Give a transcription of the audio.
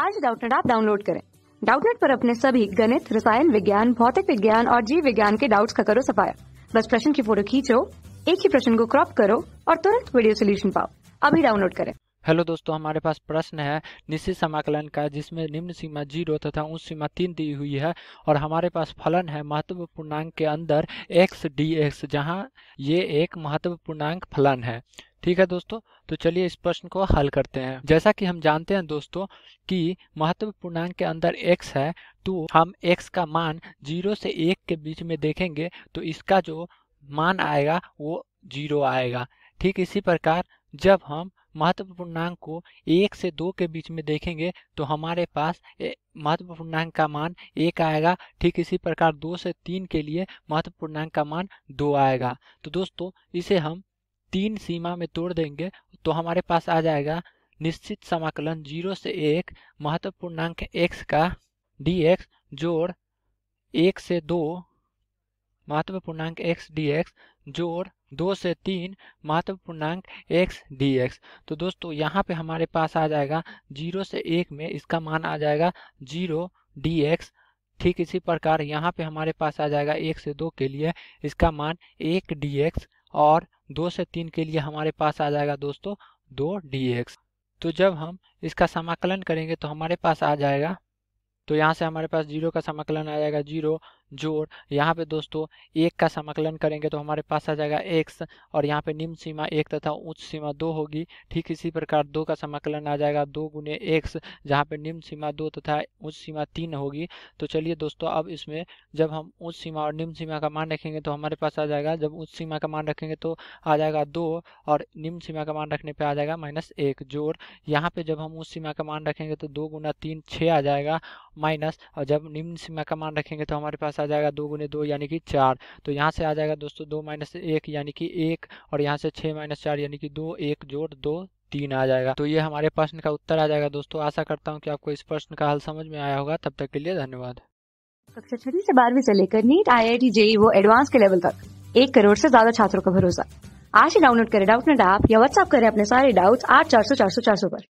आज डाउटनेट आप डाउनलोड करें डाउटनेट पर अपने सभी गणित रसायन विज्ञान भौतिक विज्ञान और जीव विज्ञान के डाउट्स का करो सफाया बस प्रश्न की फोटो खींचो एक ही प्रश्न को क्रॉप करो और तुरंत वीडियो सोल्यूशन पाओ अभी डाउनलोड करें हेलो दोस्तों हमारे पास प्रश्न है निश्चित समाकलन का जिसमें निम्न सीमा जीरो तथा उच्च सीमा तीन दी हुई है और हमारे पास फलन है महत्वपूर्ण पूर्णांक के अंदर एक्स डी एक्स जहाँ ये एक महत्वपूर्ण पूर्णांक फलन है ठीक है दोस्तों तो चलिए इस प्रश्न को हल करते हैं जैसा कि हम जानते हैं दोस्तों कि महत्व पूर्णांक के अंदर x है तो हम x का मान जीरो से एक के बीच में देखेंगे तो इसका जो मान आएगा वो जीरो आएगा ठीक इसी प्रकार जब हम महत्व पूर्णांक को एक से दो के बीच में देखेंगे तो हमारे पास महत्व पूर्णांक का मान एक आएगा ठीक इसी प्रकार दो से तीन के लिए महत्व पूर्णांक का मान दो आएगा तो दोस्तों इसे हम तीन सीमा में तोड़ देंगे तो हमारे पास आ जाएगा निश्चित समाकलन जीरो से एक महत्वपूर्णांक एक्स का डी एक्स जोड़ एक से दो महत्वपूर्णांक एक्स डी एक्स जोड़ दो से तीन महत्वपूर्णांक एक्स डी एक्स तो दोस्तों यहाँ पे हमारे पास आ जाएगा जीरो से एक में इसका मान आ जाएगा जीरो डी एक्स ठीक इसी प्रकार यहाँ पे हमारे पास आ जाएगा एक से दो के लिए इसका मान एक डी एक्स और दो से तीन के लिए हमारे पास आ जाएगा दोस्तों दो डी एक्स तो जब हम इसका समाकलन करेंगे तो हमारे पास आ जाएगा तो यहाँ से हमारे पास जीरो का समाकलन आ जाएगा जीरो जोड़ यहाँ पे दोस्तों एक का समाकलन करेंगे तो हमारे पास आ जाएगा एक्स और यहाँ पे निम्न सीमा एक तथा उच्च सीमा दो होगी ठीक इसी प्रकार दो का समाकलन आ जाएगा दो गुने एक्स जहाँ पे निम्न सीमा दो तथा उच्च सीमा तीन होगी तो चलिए दोस्तों अब इसमें जब हम उच्च सीमा और निम्न सीमा का मान रखेंगे तो हमारे पास आ जाएगा जब उच्च सीमा का मान रखेंगे तो आ जाएगा दो और निम्न सीमा का मान रखने पर आ जाएगा माइनस एक जोड़ यहाँ पे जब हम उच्च सीमा का मान रखेंगे तो दो गुना तीन छः आ जाएगा माइनस और जब निम्न सीमा का मान रखेंगे तो हमारे पास माइनस आ जाएगा दो गुने दो यानी कि चार तो यहाँ से आ जाएगा दोस्तों दो माइनस एक यानी कि एक और यहाँ से छः माइनस चार यानी कि दो एक जोड़ दो तीन आ जाएगा तो ये हमारे प्रश्न का उत्तर आ जाएगा दोस्तों आशा करता हूँ कि आपको इस प्रश्न का हल समझ में आया होगा तब तक के लिए धन्यवाद कक्षा छठी से बारहवीं से लेकर NEET I I T JEE वो एडवांस के लेवल तक एक करोड़ से ज्यादा छात्रों का भरोसा आज ही डाउनलोड करें डाउट नेट ऐप या व्हाट्सअप करें अपने सारे डाउट्स आठ चार सौ चार सौ चार सौ पर